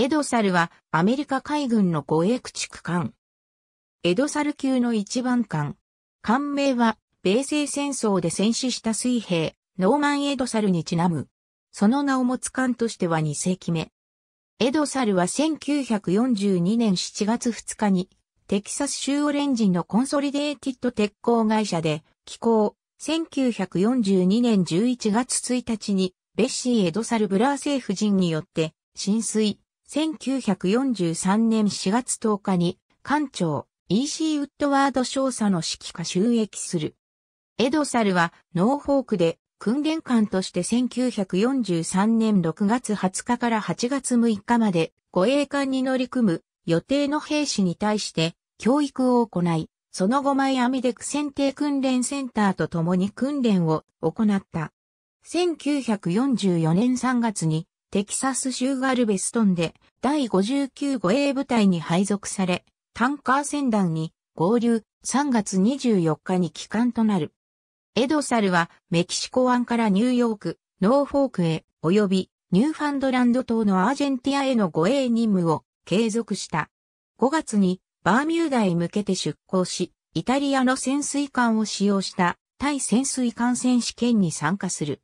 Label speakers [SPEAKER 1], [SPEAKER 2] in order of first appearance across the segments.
[SPEAKER 1] エドサルはアメリカ海軍の護衛駆逐艦。エドサル級の一番艦。艦名は米西戦争で戦死した水兵、ノーマン・エドサルにちなむ。その名を持つ艦としては2世紀目。エドサルは1942年7月2日にテキサス州オレンジのコンソリデーティッド鉄鋼会社で寄港。1942年11月1日にベッシー・エドサル・ブラー政府人によって浸水。1943年4月10日に、艦長、E.C. ウッドワード少佐の指揮下収益する。エドサルは、ノーホークで、訓練官として1943年6月20日から8月6日まで、護衛艦に乗り組む予定の兵士に対して、教育を行い、その後マイアミデク選定訓練センターと共に訓練を行った。1944年3月にテキサス州ガルベストンで第59護衛部隊に配属され、タンカー船団に合流3月24日に帰還となる。エドサルはメキシコ湾からニューヨーク、ノーフォークへ、及びニューファンドランド島のアージェンティアへの護衛任務を継続した。5月にバーミューダへ向けて出港し、イタリアの潜水艦を使用した対潜水艦選手権に参加する。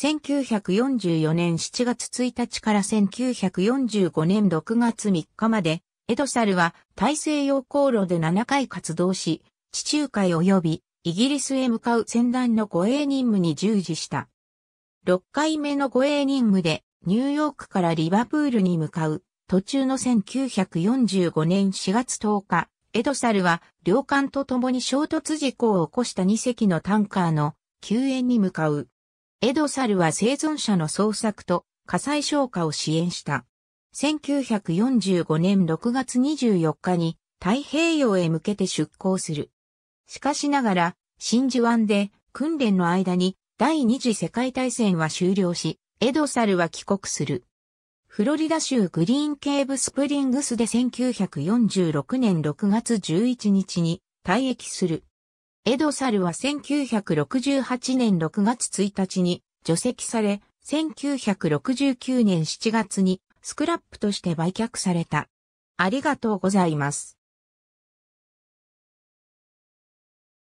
[SPEAKER 1] 1944年7月1日から1945年6月3日まで、エドサルは大西洋航路で7回活動し、地中海及びイギリスへ向かう船団の護衛任務に従事した。6回目の護衛任務でニューヨークからリバプールに向かう途中の1945年4月10日、エドサルは両艦と共に衝突事故を起こした2隻のタンカーの救援に向かう。エドサルは生存者の捜索と火災消火を支援した。1945年6月24日に太平洋へ向けて出港する。しかしながら、真珠湾で訓練の間に第二次世界大戦は終了し、エドサルは帰国する。フロリダ州グリーンケーブスプリングスで1946年6月11日に退役する。エドサルは1968年6月1日に除籍され、1969年7月にスクラップとして売却された。ありがとうございます。